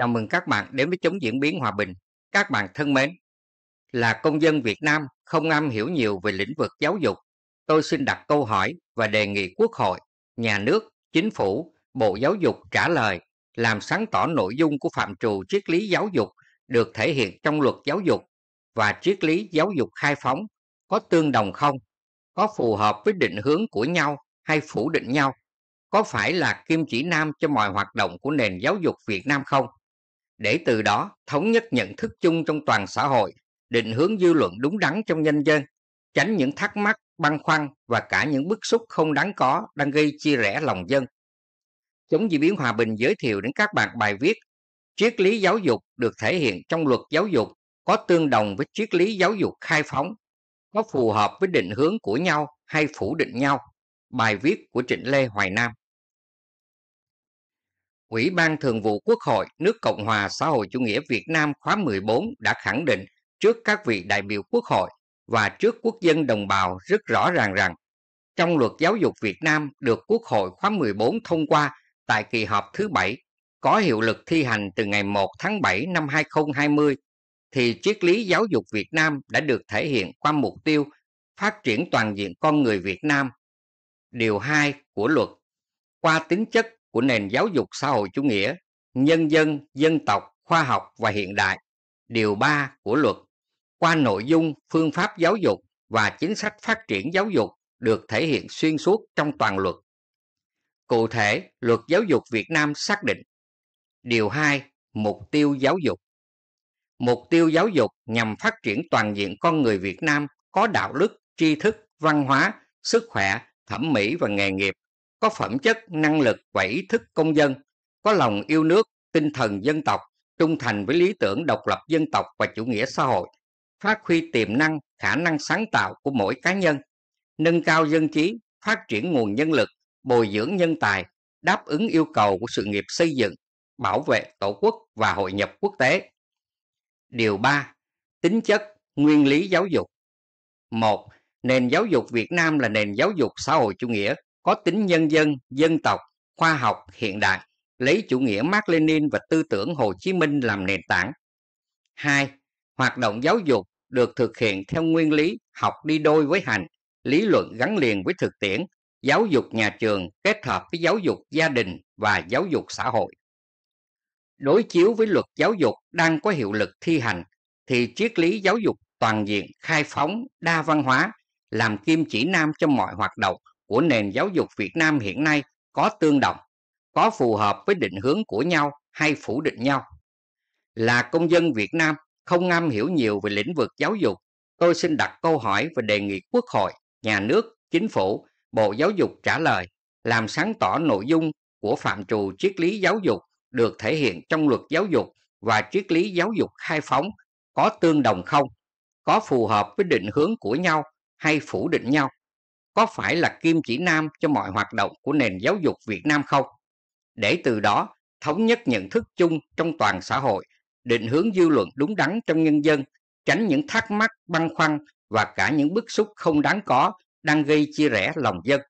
Chào mừng các bạn đến với chống diễn biến hòa bình. Các bạn thân mến, là công dân Việt Nam không am hiểu nhiều về lĩnh vực giáo dục, tôi xin đặt câu hỏi và đề nghị Quốc hội, nhà nước, chính phủ, Bộ Giáo dục trả lời, làm sáng tỏ nội dung của phạm trù triết lý giáo dục được thể hiện trong luật giáo dục và triết lý giáo dục khai phóng có tương đồng không? Có phù hợp với định hướng của nhau hay phủ định nhau? Có phải là kim chỉ nam cho mọi hoạt động của nền giáo dục Việt Nam không? để từ đó thống nhất nhận thức chung trong toàn xã hội, định hướng dư luận đúng đắn trong nhân dân, tránh những thắc mắc, băn khoăn và cả những bức xúc không đáng có đang gây chia rẽ lòng dân. Chống diễn biến hòa bình giới thiệu đến các bạn bài viết Triết lý giáo dục được thể hiện trong luật giáo dục có tương đồng với triết lý giáo dục khai phóng, có phù hợp với định hướng của nhau hay phủ định nhau. Bài viết của Trịnh Lê Hoài Nam Ủy ban Thường vụ Quốc hội nước Cộng hòa xã hội chủ nghĩa Việt Nam khóa 14 đã khẳng định trước các vị đại biểu Quốc hội và trước quốc dân đồng bào rất rõ ràng rằng trong luật giáo dục Việt Nam được Quốc hội khóa 14 thông qua tại kỳ họp thứ bảy có hiệu lực thi hành từ ngày 1 tháng 7 năm 2020 thì triết lý giáo dục Việt Nam đã được thể hiện qua mục tiêu phát triển toàn diện con người Việt Nam. Điều 2 của luật qua tính chất của nền giáo dục xã hội chủ nghĩa nhân dân dân tộc khoa học và hiện đại điều 3 của luật qua nội dung phương pháp giáo dục và chính sách phát triển giáo dục được thể hiện xuyên suốt trong toàn luật cụ thể luật giáo dục việt nam xác định điều 2 mục tiêu giáo dục mục tiêu giáo dục nhằm phát triển toàn diện con người việt nam có đạo đức tri thức văn hóa sức khỏe thẩm mỹ và nghề nghiệp có phẩm chất, năng lực và ý thức công dân, có lòng yêu nước, tinh thần dân tộc, trung thành với lý tưởng độc lập dân tộc và chủ nghĩa xã hội, phát huy tiềm năng, khả năng sáng tạo của mỗi cá nhân, nâng cao dân trí, phát triển nguồn nhân lực, bồi dưỡng nhân tài, đáp ứng yêu cầu của sự nghiệp xây dựng, bảo vệ tổ quốc và hội nhập quốc tế. Điều 3. Tính chất, nguyên lý giáo dục. 1. Nền giáo dục Việt Nam là nền giáo dục xã hội chủ nghĩa, có tính nhân dân, dân tộc, khoa học, hiện đại, lấy chủ nghĩa Mark Lenin và tư tưởng Hồ Chí Minh làm nền tảng. 2. Hoạt động giáo dục được thực hiện theo nguyên lý học đi đôi với hành, lý luận gắn liền với thực tiễn, giáo dục nhà trường kết hợp với giáo dục gia đình và giáo dục xã hội. Đối chiếu với luật giáo dục đang có hiệu lực thi hành, thì triết lý giáo dục toàn diện, khai phóng, đa văn hóa, làm kim chỉ nam cho mọi hoạt động, của nền giáo dục Việt Nam hiện nay có tương đồng, có phù hợp với định hướng của nhau hay phủ định nhau. Là công dân Việt Nam không am hiểu nhiều về lĩnh vực giáo dục, tôi xin đặt câu hỏi và đề nghị Quốc hội, Nhà nước, Chính phủ, Bộ Giáo dục trả lời, làm sáng tỏ nội dung của phạm trù triết lý giáo dục được thể hiện trong luật giáo dục và triết lý giáo dục khai phóng có tương đồng không? Có phù hợp với định hướng của nhau hay phủ định nhau? có phải là kim chỉ nam cho mọi hoạt động của nền giáo dục Việt Nam không? Để từ đó thống nhất nhận thức chung trong toàn xã hội, định hướng dư luận đúng đắn trong nhân dân, tránh những thắc mắc, băn khoăn và cả những bức xúc không đáng có đang gây chia rẽ lòng dân.